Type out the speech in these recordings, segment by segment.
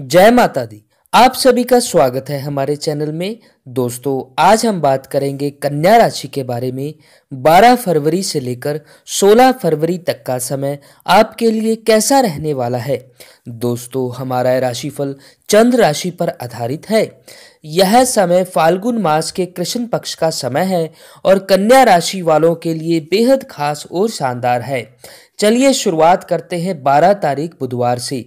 जय माता दी आप सभी का स्वागत है हमारे चैनल में दोस्तों आज हम बात करेंगे कन्या राशि के बारे में 12 फरवरी से लेकर 16 फरवरी तक का समय आपके लिए कैसा रहने वाला है दोस्तों हमारा राशिफल चंद्र राशि पर आधारित है यह समय फाल्गुन मास के कृष्ण पक्ष का समय है और कन्या राशि वालों के लिए बेहद खास और शानदार है चलिए शुरुआत करते हैं 12 तारीख बुधवार से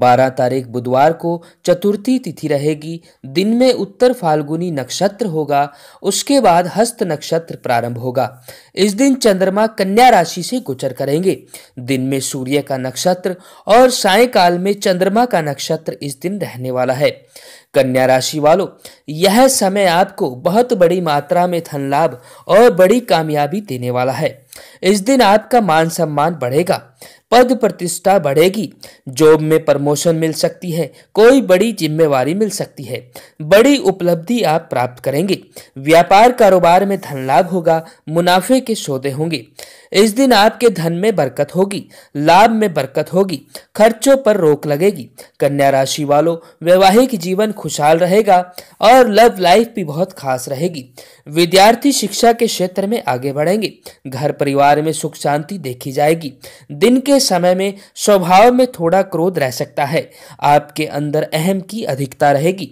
12 तारीख बुधवार को चतुर्थी तिथि रहेगी दिन में उत्तर फाल्गुनी नक्षत्र होगा उसके बाद हस्त नक्षत्र प्रारंभ होगा इस दिन चंद्रमा कन्या राशि से गोचर करेंगे दिन में सूर्य का नक्षत्र और सायकाल में चंद्रमा का नक्षत्र इस दिन रहने वाला है कन्या राशि वालों यह समय आपको बहुत बड़ी मात्रा में धन लाभ और बड़ी कामयाबी देने वाला है इस दिन आपका मान सम्मान बढ़ेगा पद प्रतिष्ठा बढ़ेगी जॉब में प्रमोशन मिल सकती है कोई बड़ी जिम्मेवारी मिल सकती है बड़ी उपलब्धि आप प्राप्त करेंगे व्यापार कारोबार में धन लाभ होगा मुनाफे के सौदे होंगे इस दिन आपके धन में बरकत होगी लाभ में बरकत होगी खर्चों पर रोक लगेगी कन्या राशि वालों वैवाहिक जीवन खुशहाल रहेगा और लव लाइफ भी बहुत खास रहेगी विद्यार्थी शिक्षा के क्षेत्र में आगे बढ़ेंगे घर परिवार में सुख शांति देखी जाएगी दिन के समय में स्वभाव में थोड़ा क्रोध रह सकता है आपके अंदर अहम की अधिकता रहेगी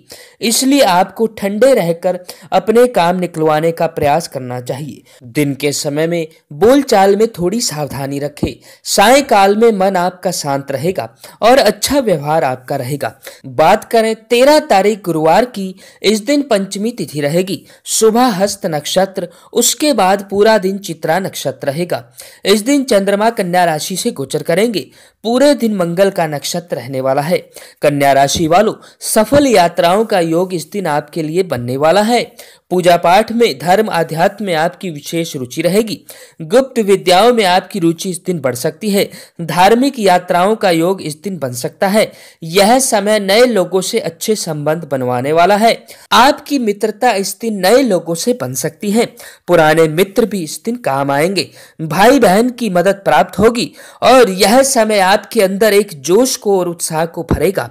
इसलिए आपको ठंडे रहकर अपने काम निकलवाने का प्रयास करना चाहिए दिन के समय में बोलचाल काल में थोड़ी सावधानी रखें साय काल में मन आपका शांत रहेगा और अच्छा व्यवहार आपका रहेगा बात करें तेरह तारीख गुरुवार की इस दिन पंचमी तिथि रहेगी सुबह हस्त नक्षत्र उसके बाद पूरा दिन चित्रा नक्षत्र रहेगा इस दिन चंद्रमा कन्या राशि से गोचर करेंगे पूरे दिन मंगल का नक्षत्र रहने वाला है कन्या राशि वालों सफल यात्राओं का योग इस दिन आपके लिए बनने वाला है पूजा पाठ में धर्म आध्यात्म में आपकी विशेष रुचि रहेगी गुप्त विद्याओं में आपकी रुचि इस दिन बढ़ सकती है धार्मिक यात्राओं का योग इस दिन बन सकता है यह समय नए लोगों से अच्छे संबंध बनवाने वाला है आपकी मित्रता इस दिन नए लोगों से बन सकती है पुराने मित्र भी इस दिन काम आएंगे भाई बहन की मदद प्राप्त होगी और यह समय आपके अंदर एक जोश को और उत्साह को भरेगा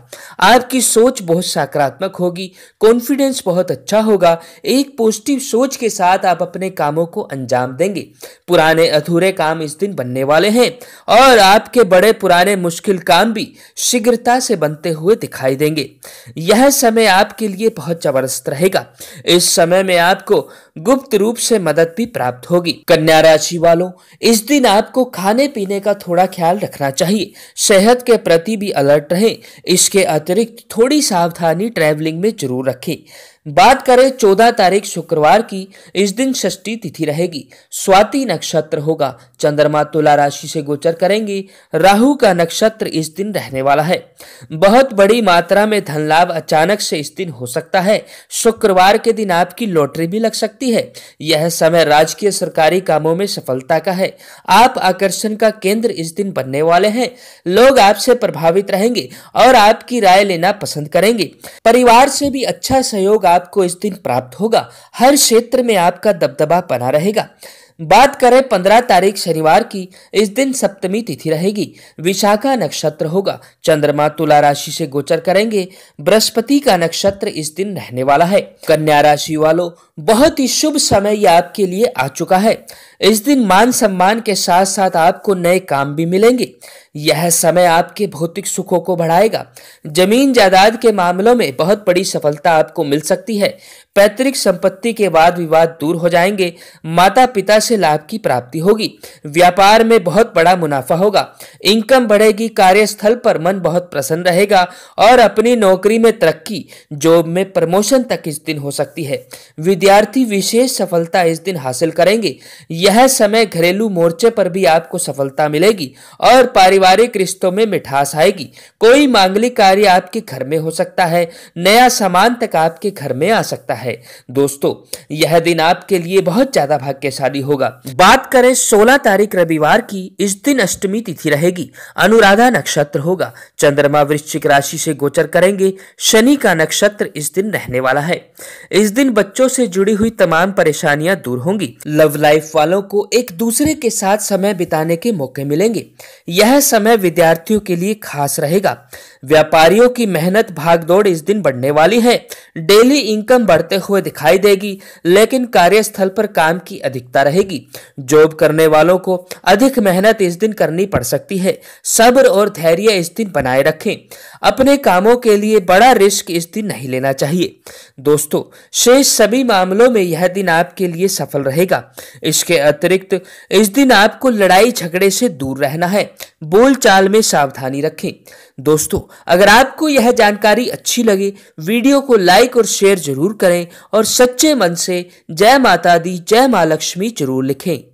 आपकी सोच बहुत सकारात्मक होगी कॉन्फिडेंस बहुत अच्छा होगा एक एक पॉजिटिव सोच के साथ आप अपने कामों को अंजाम देंगे पुराने अधूरे काम इस दिन बनने वाले हैं और आपके बड़े पुराने मुश्किल काम भी शीघ्रता से बनते हुए दिखाई देंगे यह समय आपके लिए बहुत जबरदस्त रहेगा इस समय में आपको गुप्त रूप से मदद भी प्राप्त होगी कन्या राशि वालों इस दिन आपको खाने पीने का थोड़ा ख्याल रखना चाहिए सेहत के प्रति भी अलर्ट रहें इसके अतिरिक्त थोड़ी सावधानी ट्रैवलिंग में जरूर रखें बात करें चौदह तारीख शुक्रवार की इस दिन षष्ठी तिथि रहेगी स्वाति नक्षत्र होगा चंद्रमा तुला राशि से गोचर करेंगे राहु का नक्षत्र इस दिन रहने वाला है बहुत बड़ी मात्रा में धन लाभ अचानक से इस दिन हो सकता है शुक्रवार के दिन आपकी लॉटरी भी लग सकती है यह समय राजकीय सरकारी कामों में सफलता का है आप आकर्षण का केंद्र इस दिन बनने वाले हैं लोग आपसे प्रभावित रहेंगे और आपकी राय लेना पसंद करेंगे परिवार से भी अच्छा सहयोग आपको इस दिन प्राप्त होगा हर क्षेत्र में आपका दबदबा बना रहेगा बात करें पंद्रह तारीख शनिवार की इस दिन सप्तमी तिथि रहेगी विशाखा नक्षत्र होगा चंद्रमा तुला राशि से गोचर करेंगे बृहस्पति का नक्षत्र इस दिन रहने वाला है कन्या राशि वालों बहुत ही शुभ समय यह आपके लिए आ चुका है इस दिन मान सम्मान के साथ साथ आपको नए काम भी मिलेंगे यह समय आपके भौतिक सुखों को बढ़ाएगा जमीन जायदाद के मामलों में बहुत बड़ी सफलता आपको मिल सकती है पैतृक संपत्ति के वाद विवाद दूर हो जाएंगे माता पिता से लाभ की प्राप्ति होगी व्यापार में बहुत बड़ा मुनाफा होगा इनकम बढ़ेगी कार्यस्थल पर मन बहुत प्रसन्न रहेगा और अपनी नौकरी में तरक्की जॉब में प्रमोशन तक इस दिन हो सकती है विद्यार्थी विशेष सफलता इस दिन हासिल करेंगे यह समय घरेलू मोर्चे पर भी आपको सफलता मिलेगी और पारिवारिक पारिवारिक रिश्तों में मिठास आएगी कोई मांगलिक कार्य आपके घर में हो सकता है नया सामान तक आपके घर में आ सकता है दोस्तों यह दिन आपके लिए बहुत ज्यादा भाग्यशाली होगा बात करें 16 तारीख रविवार की इस दिन अष्टमी तिथि रहेगी अनुराधा नक्षत्र होगा चंद्रमा वृश्चिक राशि से गोचर करेंगे शनि का नक्षत्र इस दिन रहने वाला है इस दिन बच्चों से जुड़ी हुई तमाम परेशानियां दूर होंगी लव लाइफ वालों को एक दूसरे के साथ समय बिताने के मौके मिलेंगे यह समय विद्यार्थियों के लिए खास रहेगा व्यापारियों की मेहनत भागदौड़ इस दिन बढ़ने वाली है डेली इनकम बढ़ते हुए दिखाई देगी लेकिन कार्यस्थल पर काम की अधिकता रहेगी जॉब करने वालों को अधिक मेहनत इस दिन करनी पड़ सकती है सब्र और धैर्य इस दिन बनाए रखें अपने कामों के लिए बड़ा रिस्क इस दिन नहीं लेना चाहिए दोस्तों शेष सभी मामलों में यह दिन आपके लिए सफल रहेगा इसके अतिरिक्त इस दिन आपको लड़ाई झगड़े से दूर रहना है बोल बोलचाल में सावधानी रखें दोस्तों अगर आपको यह जानकारी अच्छी लगे वीडियो को लाइक और शेयर जरूर करें और सच्चे मन से जय माता दी जय माँ लक्ष्मी जरूर लिखें